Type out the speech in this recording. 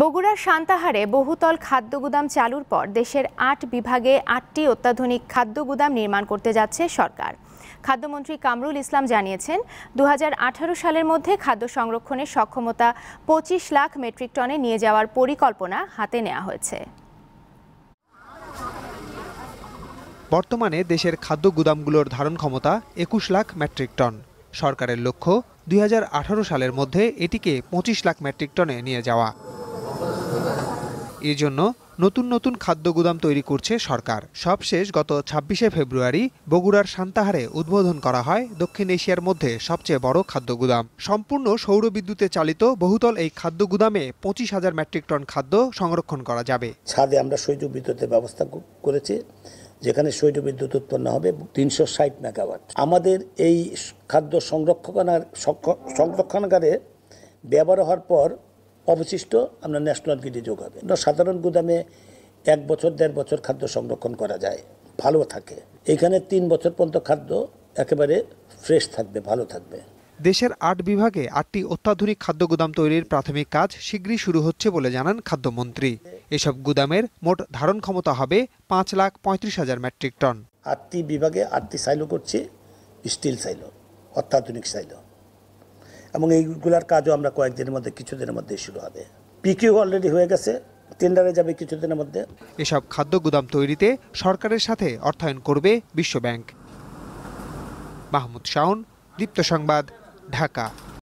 বগুড়ার সান্তাহারে বহুতল খাদ্য গুদাম চালুর পর দেশের আট বিভাগে আটটি অত্যাধুনিক খাদ্য গুদাম নির্মাণ করতে যাচ্ছে সরকার খাদ্যমন্ত্রী কামরুল ইসলাম জানিয়েছেন দু সালের মধ্যে খাদ্য সংরক্ষণের সক্ষমতা ২৫ লাখ মেট্রিক টনে নিয়ে যাওয়ার পরিকল্পনা হাতে নেওয়া হয়েছে বর্তমানে দেশের খাদ্য গুদামগুলোর ধারণ ক্ষমতা একুশ লাখ মেট্রিক টন সরকারের লক্ষ্য দুই সালের মধ্যে এটিকে পঁচিশ লাখ মেট্রিক টনে নিয়ে যাওয়া জন্য নতুন নতুন খাদ্য গুদাম তৈরি করছে সরকার সবশেষ গত ছাব্বিশে ফেব্রুয়ারি বগুড়ার সান্তাহারে উদ্বোধন করা হয় দক্ষিণ এশিয়ার মধ্যে সবচেয়ে বড় খাদ্য গুদাম সম্পূর্ণ সৌর বিদ্যুতে চালিত বহুতল এই খাদ্য গুদামে পঁচিশ হাজার মেট্রিক টন খাদ্য সংরক্ষণ করা যাবে ছাদে আমরা সৌর বিদ্যুতের ব্যবস্থা করেছি যেখানে সৌর বিদ্যুৎ উৎপন্ন হবে তিনশো ষাট মেগাওয়াট আমাদের এই খাদ্য সংরক্ষণার সংরক্ষণাগারে ব্যবহার হওয়ার পর অবশিষ্ট আপনার ন্যাশনাল গ্রিডে যোগ হবে না সাধারণ গুদামে এক বছর দেড় বছর খাদ্য সংরক্ষণ করা যায় ভালো থাকে এখানে তিন বছর পর্যন্ত খাদ্য একেবারে ফ্রেশ থাকবে ভালো থাকবে দেশের আট বিভাগে আটটি অত্যাধুনিক খাদ্য গুদাম তৈরির প্রাথমিক কাজ শীঘ্রই শুরু হচ্ছে বলে জানান খাদ্যমন্ত্রী এসব গুদামের মোট ধারণ ক্ষমতা হবে পাঁচ লাখ পঁয়ত্রিশ হাজার মেট্রিক টন আটটি বিভাগে আটটি সাইলো করছি স্টিল সাইলো অত্যাধুনিক সাইলো এবং এইগুলার কাজও আমরা কয়েকদিনের মধ্যে কিছুদিনের মধ্যে শুরু হবে পিকিউ অলরেডি হয়ে গেছে টেন্ডারে যাবে কিছুদিনের মধ্যে এসব খাদ্য গুদাম তৈরিতে সরকারের সাথে অর্থায়ন করবে বিশ্বব্যাংক মাহমুদ শাওন দীপ্ত সংবাদ ঢাকা